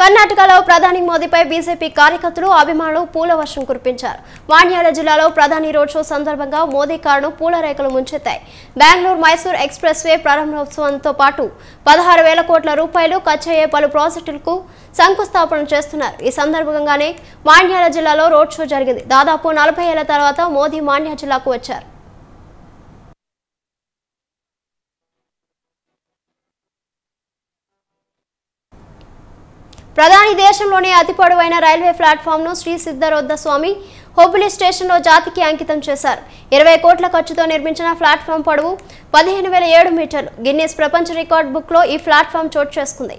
కర్ణాటకలో ప్రధాని మోదీపై బీజేపీ కార్యకర్తలు అభిమానులు పూల వర్షం కురిపించారు వాణ్యాల జిల్లాలో ప్రధాని రోడ్ షో సందర్భంగా మోదీ కారును పూల రేఖలు ముంచెత్తాయి బెంగళూరు మైసూర్ ఎక్స్ప్రెస్ వే ప్రారంభోత్సవంతో పాటు పదహారు వేల కోట్ల రూపాయలు ఖర్చయ్యే పలు ప్రాజెక్టులకు శంకుస్థాపన చేస్తున్నారు ఈ సందర్భంగానే మాన్యాల జిల్లాలో రోడ్ షో జరిగింది దాదాపు నలభై ఏళ్ల తర్వాత మోదీ మాన్యా జిల్లాకు వచ్చారు ప్రధాని దేశంలోనే అతి పొడవైన రైల్వే ప్లాట్ఫామ్ ను శ్రీ సిద్ధరోద్ధ స్వామి స్టేషన్ స్టేషన్లో జాతికి అంకితం చేశారు ఇరవై కోట్ల ఖర్చుతో నిర్మించిన ప్లాట్ఫామ్ పొడవు పదిహేను వేల ఏడు మీటర్లు గిన్నీస్ ప్రపంచ రికార్డ్ బుక్లో ఈ ప్లాట్ఫామ్ చోటు చేసుకుంది